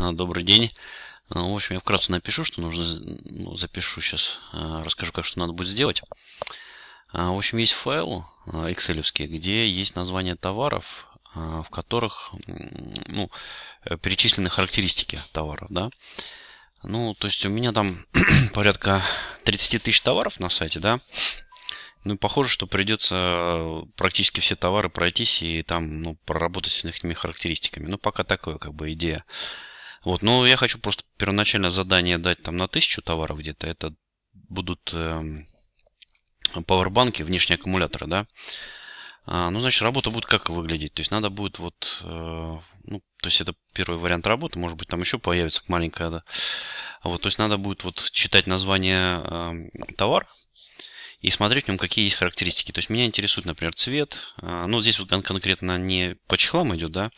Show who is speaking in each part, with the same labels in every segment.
Speaker 1: А, добрый день. А, в общем, я вкратце напишу, что нужно... Ну, запишу сейчас, а, расскажу, как что надо будет сделать. В общем, есть файл excel где есть название товаров, в которых ну, э, перечислены характеристики товаров. Да? Ну, то есть у меня там порядка 30 тысяч товаров на сайте, да, ну, похоже, что придется практически все товары пройтись и там, ну, проработать с их характеристиками. Ну, пока такое, как бы, идея. Вот, ну, я хочу просто первоначально задание дать там на тысячу товаров где-то. Это будут э, пауэрбанки, внешние аккумуляторы, да. А, ну, значит, работа будет как выглядеть. То есть надо будет вот, э, ну, то есть это первый вариант работы, может быть, там еще появится маленькая, да. Вот, то есть надо будет вот читать название эм, товар и смотреть в нем, какие есть характеристики. То есть меня интересует, например, цвет. А, ну, здесь вот кон конкретно не по чехлам идет, да,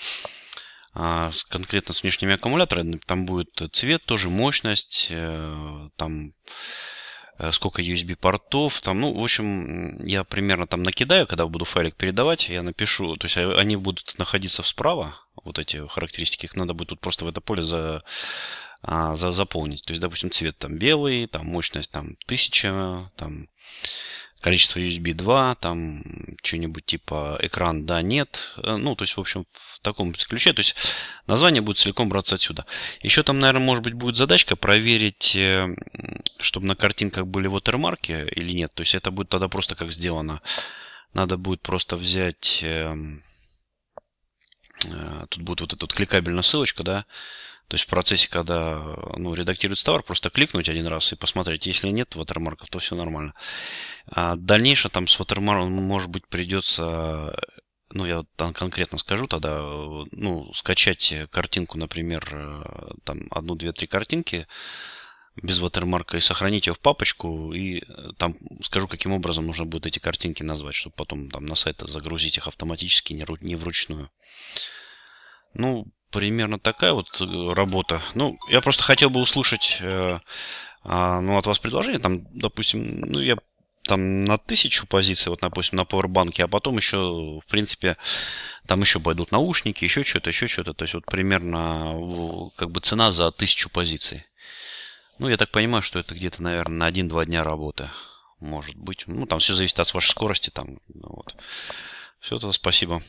Speaker 1: а, конкретно с внешними аккумуляторами. Там будет цвет, тоже мощность, э, там э, сколько USB портов, там, ну, в общем, я примерно там накидаю, когда буду файлик передавать, я напишу, то есть а, они будут находиться справа, вот эти характеристики, их надо будет тут просто в это поле за, а, за, заполнить. То есть, допустим, цвет там белый, там мощность там 1000, там количество USB 2, там что-нибудь типа экран да, нет. Э, ну, то есть, в общем, в таком ключе. То есть, название будет целиком браться отсюда. Еще там, наверное, может быть, будет задачка проверить, э, чтобы на картинках были вотермарки или нет. То есть, это будет тогда просто как сделано. Надо будет просто взять... Эм, э, тут будет вот эта вот кликабельная ссылочка, да, то есть в процессе, когда ну, редактируется товар, просто кликнуть один раз и посмотреть. Если нет ватермарков, то все нормально. А дальнейшее там с ватермарком, ну, может быть, придется ну, я там конкретно скажу тогда, ну, скачать картинку, например, там, одну, две, три картинки без ватермарка и сохранить ее в папочку, и там скажу, каким образом нужно будет эти картинки назвать, чтобы потом там на сайт загрузить их автоматически, не вручную. Ну, примерно такая вот э, работа. Ну, я просто хотел бы услышать э, э, ну, от вас предложение. Там, допустим, ну, я там на тысячу позиций, вот, допустим, на пауэрбанке, а потом еще, в принципе, там еще пойдут наушники, еще что-то, еще что-то. То есть вот примерно как бы цена за тысячу позиций. Ну, я так понимаю, что это где-то, наверное, на 1-2 дня работы. Может быть. Ну, там все зависит от вашей скорости. Там, ну, вот. Все это спасибо.